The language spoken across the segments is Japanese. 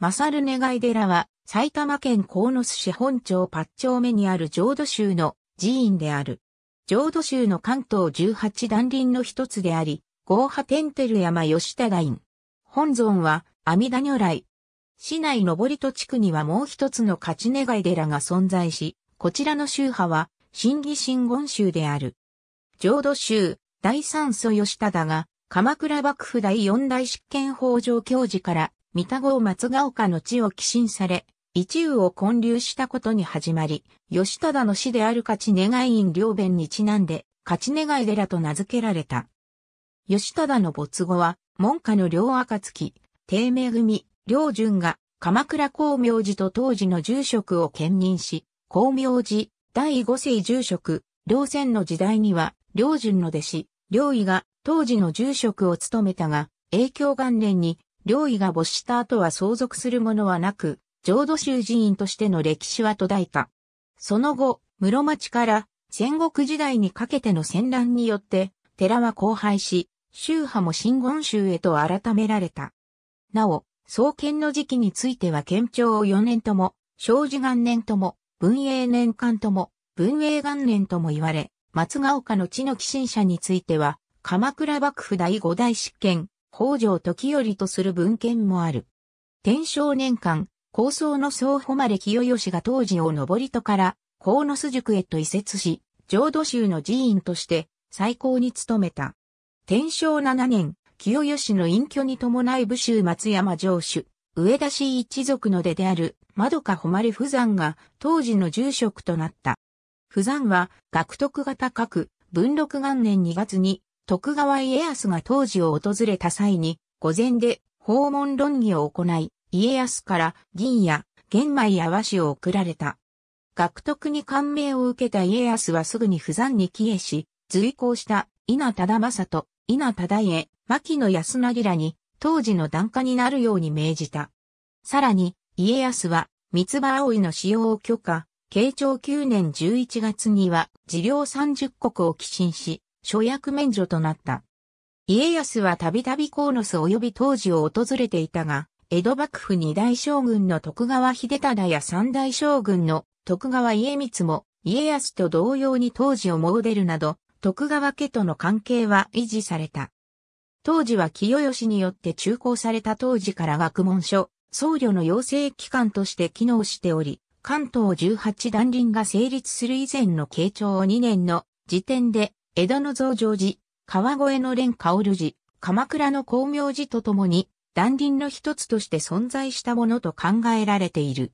マサルネガイ寺は埼玉県鴻巣市本町八丁目にある浄土宗の寺院である。浄土宗の関東十八段林の一つであり、合派天照山吉田ラ院。本尊は阿弥陀如来。市内登戸地区にはもう一つの勝願い寺が存在し、こちらの宗派は、新義真言宗である。浄土宗、第三祖吉田だが、鎌倉幕府第四大執権法上教授から三田郷松ヶ丘の地を寄進され、一羽を建立したことに始まり、吉忠の死である勝ち願い院両弁にちなんで、勝ち願い寺と名付けられた。吉忠の没後は、門下の両暁、低名組、両順が、鎌倉光明寺と当時の住職を兼任し、光明寺、第五世住職、両仙の時代には、両順の弟子、両位が、当時の住職を務めたが、影響元年に、領位が没した後は相続するものはなく、浄土宗寺院としての歴史は途絶えた。その後、室町から戦国時代にかけての戦乱によって、寺は荒廃し、宗派も真言宗へと改められた。なお、創建の時期については県庁を4年とも、正治元年とも、文永年間とも、文永元年とも言われ、松ヶ丘の地の寄進者については、鎌倉幕府第五代執権、北条時頼とする文献もある。天正年間、高僧の総誉清義が当時を上りとから、野巣塾へと移設し、浄土宗の寺院として最高に務めた。天正7年、清義の隠居に伴い武州松山城主、上田氏一族の出である、窓か誉不山が当時の住職となった。不山は、学徳が高く、文禄元年2月に徳川家康が当時を訪れた際に、御前で訪問論議を行い、家康から銀や玄米や和紙を贈られた。学徳に感銘を受けた家康はすぐに不山に帰依し、随行した稲忠政と稲忠家、牧野安成らに当時の段家になるように命じた。さらに、家康は三つ葉葵の使用を許可、慶長9年11月には、事領30国を寄進し、諸役免除となった。家康はたびたび河野須及び当時を訪れていたが、江戸幕府二大将軍の徳川秀忠や三大将軍の徳川家光も家康と同様に当時を詣でるなど、徳川家との関係は維持された。当時は清義によって中興された当時から学問所、僧侶の養成機関として機能しており、関東十八団輪が成立する以前の慶長2年の時点で江戸の増上寺、川越の蓮薫寺、鎌倉の光明寺とともに、断林の一つとして存在したものと考えられている。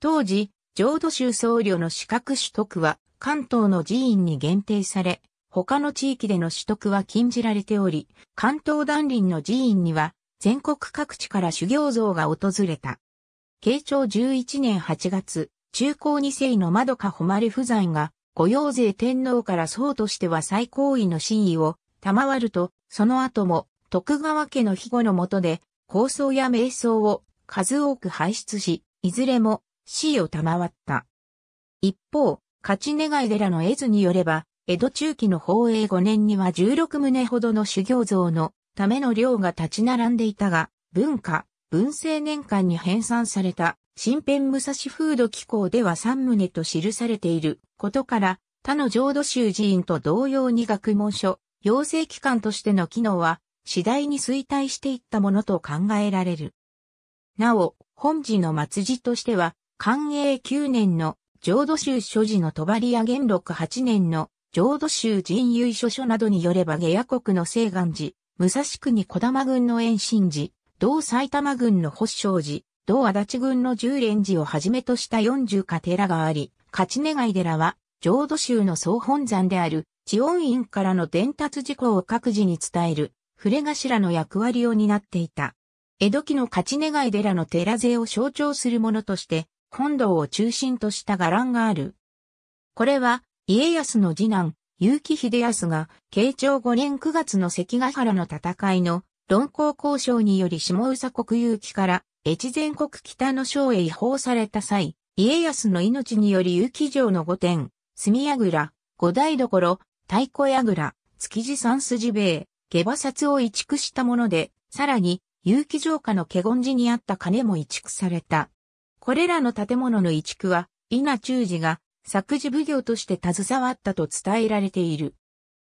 当時、浄土宗僧侶の資格取得は関東の寺院に限定され、他の地域での取得は禁じられており、関東断林の寺院には全国各地から修行像が訪れた。慶長11年8月、中高二世の窓か誉れ不在が御用税天皇から僧としては最高位の真意を賜ると、その後も徳川家の庇護の下で、構想や瞑想を数多く輩出し、いずれも死を賜った。一方、勝ち願い寺の絵図によれば、江戸中期の放映。5年には16棟ほどの修行像のための寮が立ち並んでいたが、文化、文政年間に編纂された新編武蔵風土機構では3棟と記されていることから、他の浄土宗寺院と同様に学問所、養成機関としての機能は、次第に衰退していったものと考えられる。なお、本寺の末寺としては、寛永9年の浄土宗所寺の帳や元禄8年の浄土宗院由所書などによれば下野国の西岸寺、武蔵国小玉郡の延伸寺、同埼玉郡の発祥寺、同足立軍の十連寺をはじめとした四十家寺があり、勝願寺は、浄土宗の総本山である、地音院からの伝達事項を各自に伝える、触れ頭の役割を担っていた。江戸期の勝願寺の寺勢を象徴するものとして、本堂を中心とした伽藍がある。これは、家康の次男、結城秀康が、慶長5年9月の関ヶ原の戦いの、論功交渉により下佐国有機から越前国北の省へ移放された際、家康の命により有機城の御殿、住櫓、五台所、太鼓櫓、築地三筋塀、下馬札を移築したもので、さらに、有機城下の華厳寺にあった金も移築された。これらの建物の移築は、稲中寺が作事奉行として携わったと伝えられている。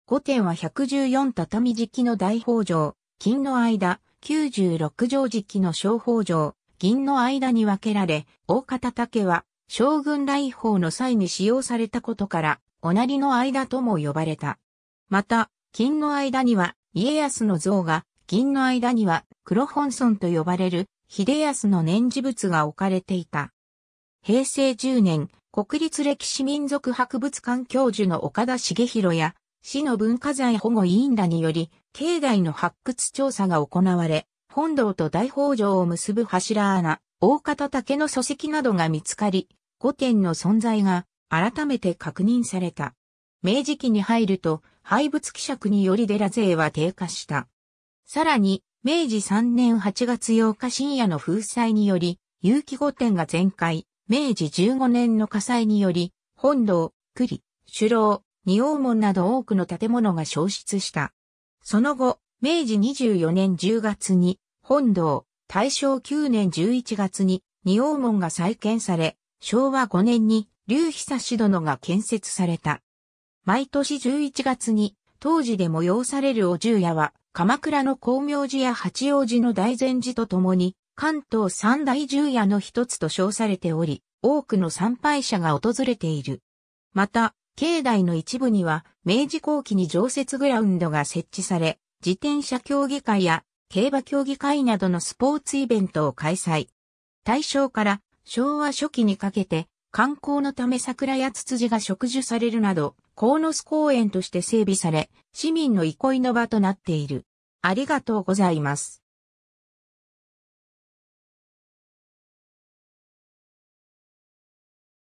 御殿は114畳敷の大宝城、金の間、96条時期の商法上、銀の間に分けられ、大方竹は将軍来訪の際に使用されたことから、おなりの間とも呼ばれた。また、金の間には家康の像が、銀の間には黒本尊と呼ばれる秀康の念次物が置かれていた。平成10年、国立歴史民族博物館教授の岡田茂弘や、市の文化財保護委員らにより、境内の発掘調査が行われ、本堂と大宝城を結ぶ柱穴、大方竹の礎石などが見つかり、御点の存在が改めて確認された。明治期に入ると廃仏希釈により寺勢は低下した。さらに、明治3年8月8日深夜の風災により、有機御殿が全壊、明治15年の火災により、本堂、栗、首楼、二王門など多くの建物が消失した。その後、明治24年10月に本堂、大正9年11月に仁王門が再建され、昭和5年に竜久志殿が建設された。毎年11月に当時で催されるお重屋は、鎌倉の光明寺や八王子の大善寺とともに、関東三大重屋の一つと称されており、多くの参拝者が訪れている。また、境内の一部には、明治後期に常設グラウンドが設置され、自転車競技会や競馬競技会などのスポーツイベントを開催。大正から昭和初期にかけて、観光のため桜やツツジが植樹されるなど、鴻巣公園として整備され、市民の憩いの場となっている。ありがとうございます。